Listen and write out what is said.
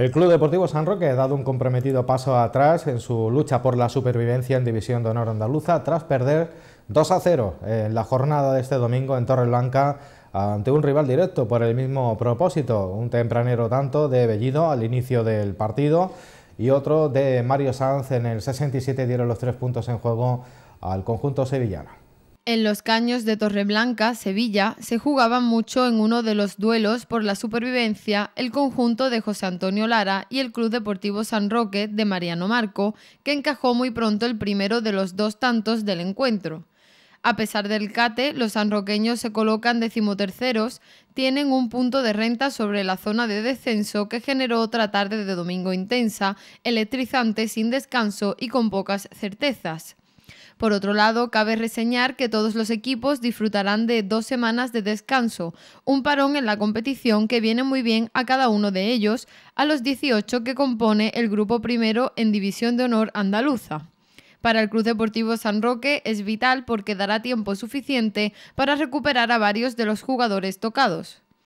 El Club Deportivo San Roque ha dado un comprometido paso atrás en su lucha por la supervivencia en División de Honor Andaluza tras perder 2 a 0 en la jornada de este domingo en Blanca ante un rival directo por el mismo propósito, un tempranero tanto de Bellido al inicio del partido y otro de Mario Sanz en el 67 dieron los tres puntos en juego al conjunto sevillano. En los caños de Torreblanca, Sevilla, se jugaba mucho en uno de los duelos por la supervivencia el conjunto de José Antonio Lara y el Club Deportivo San Roque de Mariano Marco, que encajó muy pronto el primero de los dos tantos del encuentro. A pesar del cate, los sanroqueños se colocan decimoterceros, tienen un punto de renta sobre la zona de descenso que generó otra tarde de domingo intensa, electrizante, sin descanso y con pocas certezas. Por otro lado, cabe reseñar que todos los equipos disfrutarán de dos semanas de descanso, un parón en la competición que viene muy bien a cada uno de ellos, a los 18 que compone el grupo primero en División de Honor Andaluza. Para el Club Deportivo San Roque es vital porque dará tiempo suficiente para recuperar a varios de los jugadores tocados.